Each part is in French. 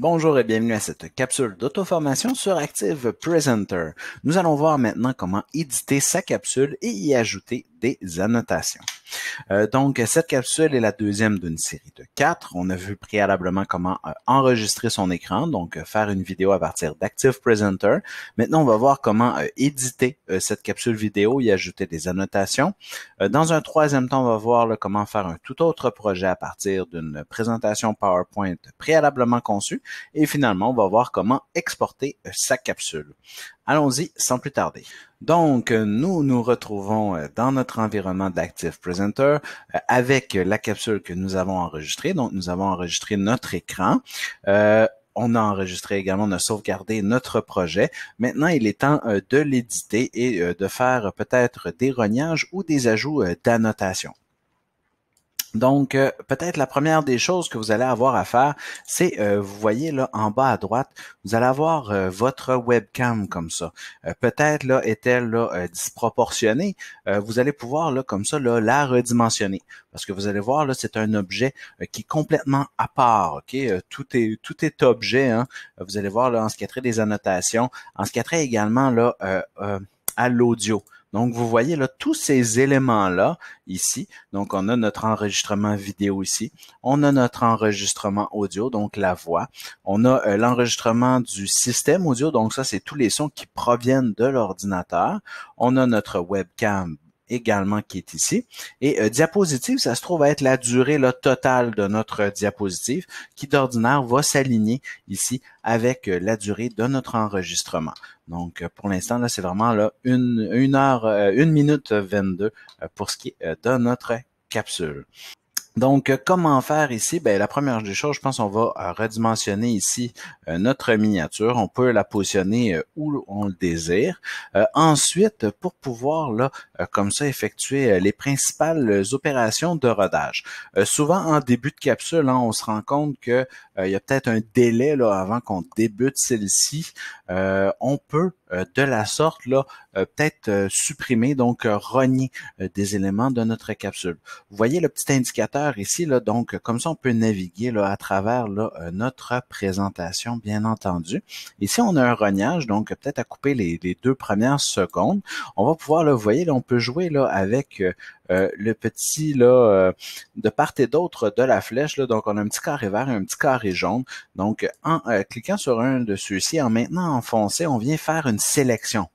Bonjour et bienvenue à cette capsule d'auto-formation sur Active Presenter. Nous allons voir maintenant comment éditer sa capsule et y ajouter annotations. Euh, donc, cette capsule est la deuxième d'une série de quatre. On a vu préalablement comment euh, enregistrer son écran, donc euh, faire une vidéo à partir d'Active Presenter. Maintenant, on va voir comment éditer cette capsule vidéo, et ajouter des annotations. dans un troisième temps, on va voir comment faire un tout autre projet à partir d'une présentation PowerPoint préalablement conçue. Et finalement, on va voir comment exporter sa capsule. Allons-y sans plus tarder. Donc, euh, nous nous retrouvons euh, dans notre environnement d'Active Presenter euh, avec la capsule que nous avons enregistrée. Donc, nous avons enregistré notre écran. on a enregistré également, on a sauvegardé notre projet. Maintenant, il est temps de l'éditer et de faire peut-être des rognages ou des ajouts d'annotation. Donc, euh, peut-être la première des choses que vous allez avoir à faire, c'est, euh, vous voyez là en bas à droite, vous allez avoir euh, votre webcam comme ça. peut-être là est-elle disproportionnée. vous allez pouvoir là comme ça là, la redimensionner parce que vous allez voir là c'est un objet qui est complètement à part. Ok, tout est tout est objet. Hein. Vous allez voir là en ce qui a trait des annotations, en ce qui a trait également là à l'audio. Donc, vous voyez là tous ces éléments-là ici. Donc, on a notre enregistrement vidéo ici. On a notre enregistrement audio, donc la voix. On a euh, l'enregistrement du système audio. Donc, ça, c'est tous les sons qui proviennent de l'ordinateur. On a notre webcam également qui est ici. Et euh, diapositive, ça se trouve à être la durée là, totale de notre euh, diapositive qui d'ordinaire va s'aligner ici avec euh, la durée de notre enregistrement. Donc pour l'instant, là, c'est vraiment là, une, une heure, une minute 22 pour ce qui est de notre capsule. Donc, euh, comment faire ici? Ben, la première des choses, je pense on va euh, redimensionner ici euh, notre miniature. On peut la positionner où on le désire. ensuite, pour pouvoir, là, comme ça, effectuer les principales opérations de rodage. souvent, en début de capsule, hein, on se rend compte que euh, il y a peut-être un délai là, avant qu'on débute celle-ci. Euh, on peut euh, de la sorte là peut-être supprimer donc rogner des éléments de notre capsule. Vous voyez le petit indicateur ici là donc comme ça on peut naviguer là à travers notre présentation bien entendu. Ici on a un rognage donc peut-être à couper les, deux premières secondes. On va pouvoir le vous voyez là on peut jouer là avec euh, le petit là euh, de part et d'autre de la flèche. Là, donc, on a un petit carré vert et un petit carré jaune. Donc, en euh, cliquant sur un de ceux-ci, en maintenant enfoncé, on vient faire une sélection.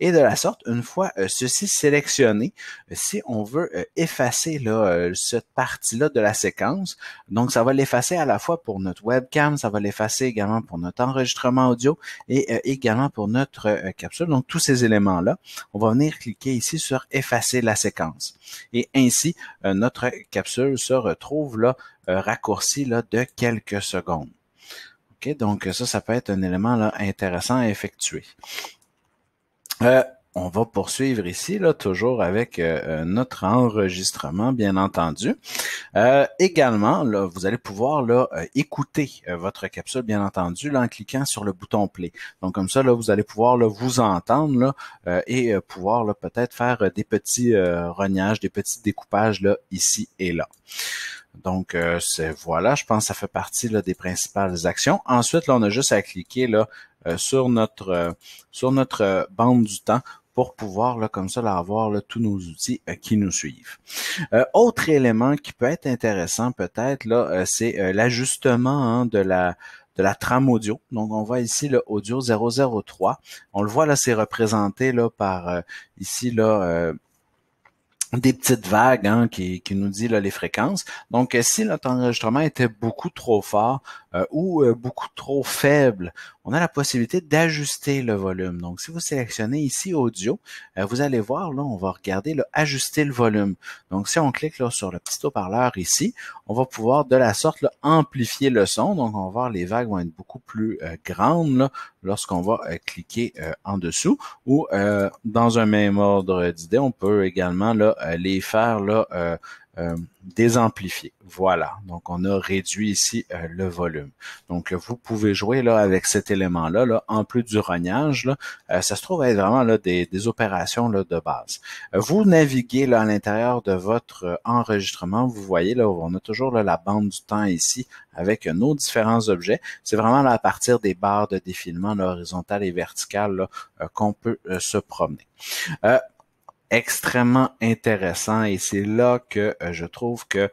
Et de la sorte, une fois euh, ceci sélectionné, euh, si on veut euh, effacer là, cette partie-là de la séquence, donc ça va l'effacer à la fois pour notre webcam, ça va l'effacer également pour notre enregistrement audio et également pour notre capsule. Donc tous ces éléments-là, on va venir cliquer ici sur effacer la séquence. Et ainsi, notre capsule se retrouve là, raccourcie là, de quelques secondes. Donc ça, ça peut être un élément là, intéressant à effectuer. Euh, on va poursuivre ici, là, toujours avec euh, euh, notre enregistrement, bien entendu. également, là, vous allez pouvoir là, écouter votre capsule, bien entendu, en cliquant sur le bouton play. Donc, comme ça, là, vous allez pouvoir là, vous entendre là, et pouvoir peut-être faire des petits rognages, des petits découpages là, ici et là. Donc, euh, voilà, je pense que ça fait partie des principales actions. Ensuite, là, on a juste à cliquer là, euh, sur notre euh, sur notre euh, bande du temps pour pouvoir là, comme ça avoir là, tous nos outils qui nous suivent. autre élément qui peut être intéressant peut-être là, c'est l'ajustement hein, de la de la trame audio. Donc, on voit ici le audio 003. On le voit là, c'est représenté là par ici là des petites vagues hein, qui, qui, nous dit là, les fréquences. Donc, si notre enregistrement était beaucoup trop fort, euh, ou euh, beaucoup trop faible, on a la possibilité d'ajuster le volume. Donc, si vous sélectionnez ici audio, euh, vous allez voir, là, on va regarder là, ajuster le volume. Donc, si on clique là sur le petit haut-parleur ici, on va pouvoir de la sorte là, amplifier le son. Donc, on va voir les vagues vont être beaucoup plus euh, grandes lorsqu'on va cliquer en dessous. Ou dans un même ordre d'idée, on peut également là, les faire là, euh, désamplifié. Voilà, donc on a réduit ici euh, le volume. Donc vous pouvez jouer là avec cet élément-là, là, en plus du rognage. Là, euh, ça se trouve être vraiment là, des, des opérations là, de base. Vous naviguez là à l'intérieur de votre enregistrement. Vous voyez là, on a toujours la bande du temps ici avec nos différents objets. C'est vraiment à partir des barres de défilement là, horizontales et verticales qu'on peut se promener extrêmement intéressant et c'est là que euh, je trouve que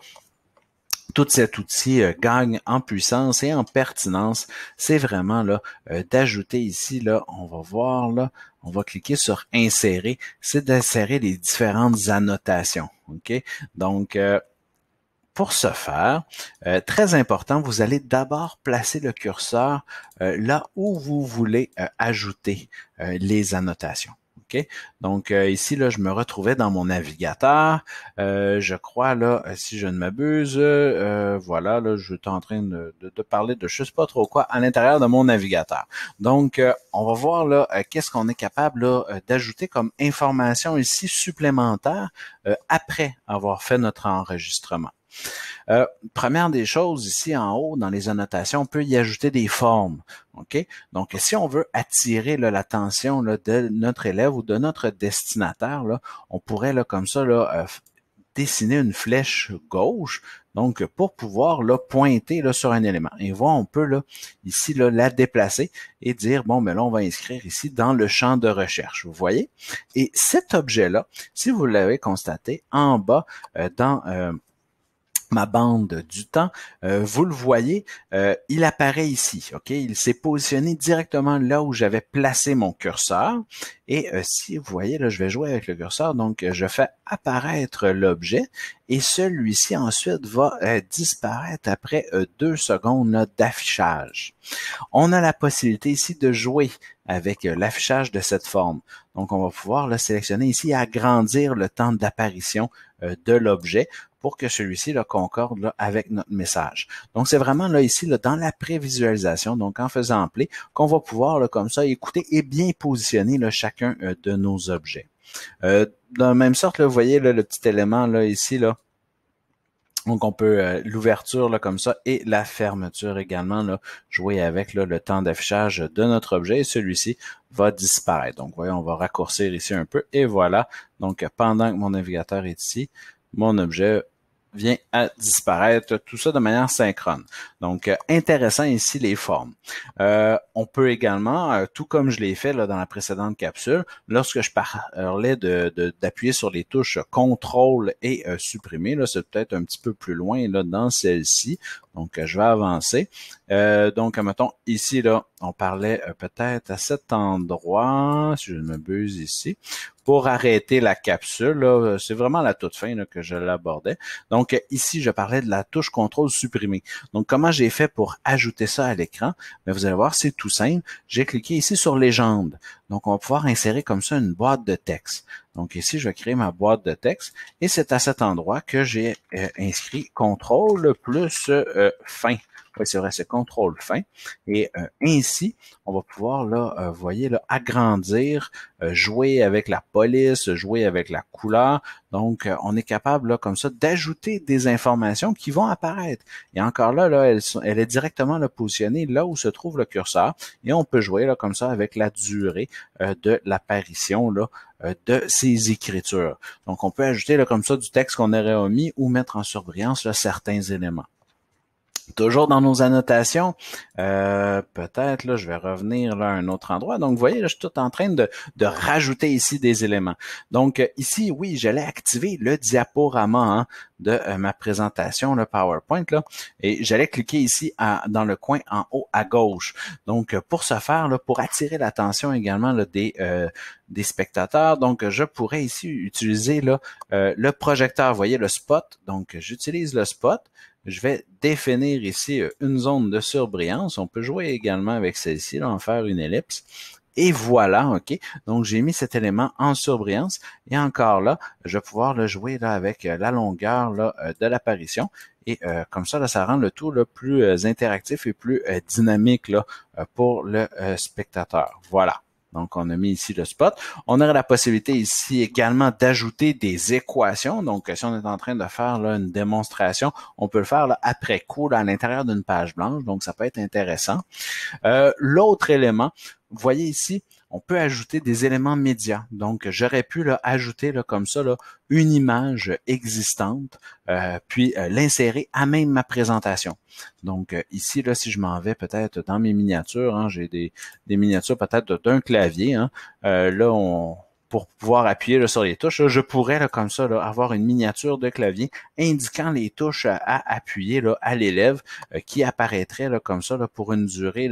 tout cet outil euh, gagne en puissance et en pertinence. C'est vraiment là euh, d'ajouter ici là, on va voir là, on va cliquer sur insérer, c'est d'insérer les différentes annotations. Ok, donc pour ce faire, très important, vous allez d'abord placer le curseur là où vous voulez ajouter les annotations. Donc euh, ici, là, je me retrouvais dans mon navigateur. Euh, je crois, là, euh, si je ne m'abuse, voilà, là, je suis en train de, parler de je sais pas trop quoi à l'intérieur de mon navigateur. Donc, on va voir là qu'est-ce qu'on est capable d'ajouter comme information ici supplémentaire après avoir fait notre enregistrement. Euh, première des choses, ici en haut, dans les annotations, on peut y ajouter des formes. OK? Donc, si on veut attirer l'attention de notre élève ou de notre destinataire, là, on pourrait là, comme ça euh, dessiner une flèche gauche, donc pour pouvoir le pointer sur un élément. Et voilà, on peut là, ici là, la déplacer et dire, bon, mais ben là, on va inscrire ici dans le champ de recherche, vous voyez? Et cet objet-là, si vous l'avez constaté, en bas, euh, dans... Euh, ma bande du temps, euh, vous le voyez, euh, il apparaît ici. Ok, il s'est positionné directement là où j'avais placé mon curseur. Et euh, si vous voyez là, je vais jouer avec le curseur, donc je fais apparaître l'objet et celui-ci ensuite va disparaître après deux secondes d'affichage. On a la possibilité ici de jouer avec l'affichage de cette forme. Donc, on va pouvoir le sélectionner ici, agrandir le temps d'apparition de l'objet pour que celui-ci le concorde là, avec notre message. Donc, c'est vraiment là ici, là, dans la prévisualisation, donc en faisant play, qu'on va pouvoir là, comme ça écouter et bien positionner là, chacun euh, de nos objets. Euh, de la même sorte, là, vous voyez le petit élément là ici, là, donc on peut euh, l'ouverture là comme ça et la fermeture également là, jouer avec là, le temps d'affichage de notre objet et celui-ci va disparaître. Donc voyez, on va raccourcir ici un peu et voilà. Donc pendant que mon navigateur est ici, mon objet vient à disparaître, tout ça de manière synchrone. Donc, euh, intéressant ici les formes. Euh, on peut également, euh, tout comme je l'ai fait là, dans la précédente capsule, lorsque je parlais d'appuyer de, sur les touches contrôle et supprimer, là, c'est peut-être un petit peu plus loin là, dans celle-ci. Donc, je vais avancer. Euh, donc, mettons, ici, là, on parlait euh, peut-être à cet endroit, si je ne buse ici, pour arrêter la capsule. Euh, c'est vraiment la toute fin que je l'abordais. Donc, ici, je parlais de la touche contrôle supprimée. Donc, comment j'ai fait pour ajouter ça à l'écran? Mais ben, vous allez voir, c'est tout simple. J'ai cliqué ici sur légende. Donc, on va pouvoir insérer comme ça une boîte de texte. Donc ici, je vais créer ma boîte de texte et c'est à cet endroit que j'ai euh, inscrit contrôle plus euh, fin. Oui, c'est vrai, contrôle fin. Et euh, ainsi, on va pouvoir, là, vous voyez, là, agrandir, jouer avec la police, jouer avec la couleur, donc, euh, on est capable, là, comme ça, d'ajouter des informations qui vont apparaître. Et encore là, là, elle, est directement positionnée là où se trouve le curseur. Et on peut jouer là, comme ça avec la durée euh, de l'apparition euh, de ces écritures. Donc, on peut ajouter là, comme ça du texte qu'on aurait omis ou mettre en surbrillance certains éléments. Toujours dans nos annotations, euh, peut-être là, je vais revenir là à un autre endroit. Donc, vous voyez, je suis tout en train de, de rajouter ici des éléments. Donc, euh, ici, oui, j'allais activer le diaporama hein, de euh, ma présentation, le PowerPoint, là, et j'allais cliquer ici dans le coin en haut à gauche. Donc, pour ce faire, là, pour attirer l'attention également des, des spectateurs, donc je pourrais ici utiliser là, le projecteur. Vous voyez le spot. Donc, j'utilise le spot je vais définir ici euh, une zone de surbrillance. On peut jouer également avec celle-ci, en faire une ellipse. Et voilà, OK. Donc, j'ai mis cet élément en surbrillance. Et encore là, je vais pouvoir le jouer là, avec euh, la longueur euh, de l'apparition. Et comme ça, ça rend le tout le plus interactif et plus dynamique là, pour le spectateur. Voilà. Donc, on a mis ici le spot. On aurait la possibilité ici également d'ajouter des équations. Donc, si on est en train de faire là, une démonstration, on peut le faire après coup à l'intérieur d'une page blanche. Donc, ça peut être intéressant. Euh, l'autre élément, vous voyez ici, on peut ajouter des éléments médias. Donc, j'aurais pu ajouter là, comme ça là, une image existante, euh, puis euh, l'insérer à même ma présentation. Donc, euh, ici, là, si je m'en vais peut-être dans mes miniatures, hein, j'ai des, des, miniatures peut-être d'un clavier. Hein, là, pour pouvoir appuyer sur les touches, je pourrais là, comme ça avoir une miniature de clavier indiquant les touches à, appuyer appuyer à l'élève qui apparaîtrait comme ça pour une durée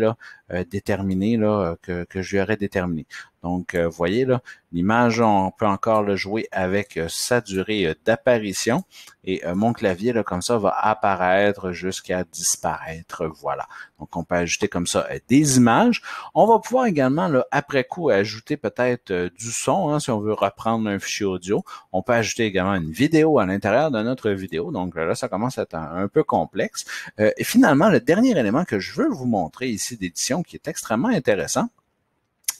euh, déterminé là, que, que je lui aurais déterminé. Donc, euh, vous voyez là, l'image, on peut encore le jouer avec euh, sa durée d'apparition. Et mon clavier, là, comme ça, va apparaître jusqu'à disparaître. Voilà. Donc, on peut ajouter comme ça des images. On va pouvoir également, là, après coup, ajouter peut-être du son, hein, si on veut reprendre un fichier audio. On peut ajouter également une vidéo à l'intérieur de notre vidéo. Donc là, ça commence à être un, peu complexe. et finalement, le dernier élément que je veux vous montrer ici d'édition, qui est extrêmement intéressant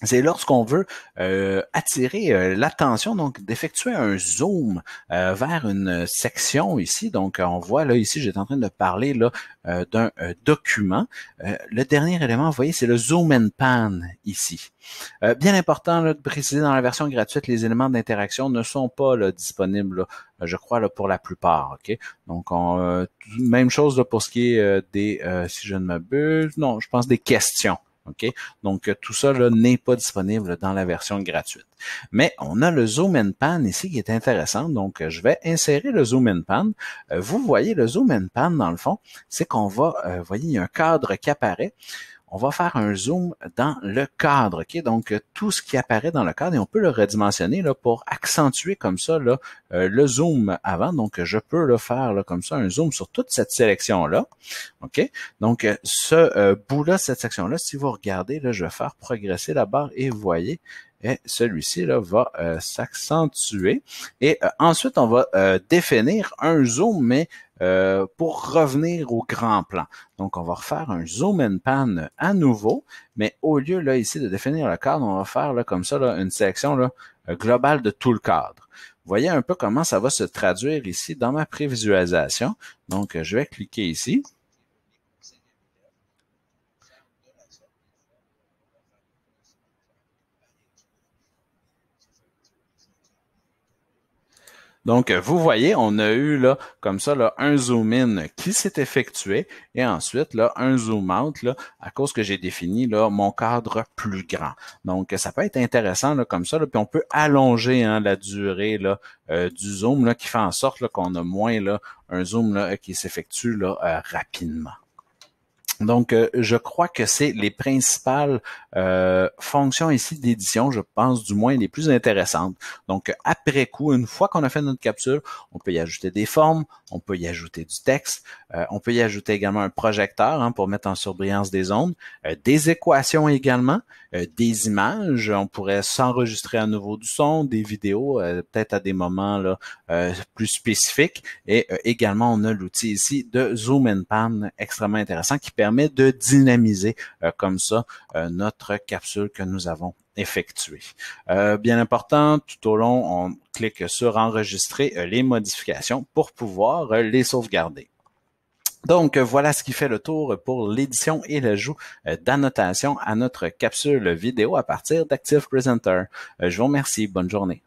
c'est lorsqu'on veut euh, attirer euh, l'attention, donc d'effectuer un zoom euh, vers une section ici. Donc, on voit là ici, j'étais en train de parler là d'un document. le dernier élément, vous voyez, c'est le zoom and pan ici. bien important là, de préciser dans la version gratuite, les éléments d'interaction ne sont pas disponibles, je crois, là, pour la plupart. Donc, même chose pour ce qui est des, si je ne m'abuse, non, je pense des questions. Donc, euh, tout ça n'est pas disponible dans la version gratuite. Mais on a le zoom and pan ici qui est intéressant. Donc, euh, je vais insérer le zoom and pan. Euh, vous voyez, le zoom and pan, dans le fond, c'est qu'on va, vous voyez, il y a un cadre qui apparaît on va faire un zoom dans le cadre, ok? Donc, euh, tout ce qui apparaît dans le cadre, et on peut le redimensionner là, pour accentuer comme ça là, euh, le zoom avant. Donc, je peux le faire là, comme ça, un zoom sur toute cette sélection-là, ok? Donc, euh, ce bout-là, cette section-là, si vous regardez, là, je vais faire progresser la barre et vous voyez, et eh, celui-ci là, va euh, s'accentuer. Et euh, ensuite, on va euh, définir un zoom, mais pour revenir au grand plan. Donc, on va refaire un zoom and pan à nouveau, mais au lieu là ici de définir le cadre, on va faire là, comme ça là, une section là, globale de tout le cadre. Voyez un peu comment ça va se traduire ici dans ma prévisualisation. Donc, je vais cliquer ici. Donc, vous voyez, on a eu là, comme ça, là, un zoom in qui s'est effectué et ensuite là, un zoom out à cause que j'ai défini là, mon cadre plus grand. Donc, ça peut être intéressant là, comme ça, là, puis on peut allonger hein, la durée là, euh, du zoom là, qui fait en sorte qu'on a moins là, un zoom là, qui s'effectue euh, rapidement. Donc, euh, je crois que c'est les principales euh, fonctions ici d'édition, je pense du moins les plus intéressantes. Donc, après coup, une fois qu'on a fait notre capture, on peut y ajouter des formes, on peut y ajouter du texte, euh, on peut y ajouter également un projecteur hein, pour mettre en surbrillance des ondes, des équations également, des images, on pourrait s'enregistrer à nouveau du son, des vidéos, peut-être à des moments plus spécifiques. Et également, on a l'outil ici de Zoom and Pan extrêmement intéressant qui permet de dynamiser euh, comme ça euh, notre capsule que nous avons effectuée. Euh, bien important, tout au long, on clique sur enregistrer les modifications pour pouvoir les sauvegarder. Donc voilà ce qui fait le tour pour l'édition et l'ajout d'annotations à notre capsule vidéo à partir d'Active Presenter. Je vous remercie. Bonne journée.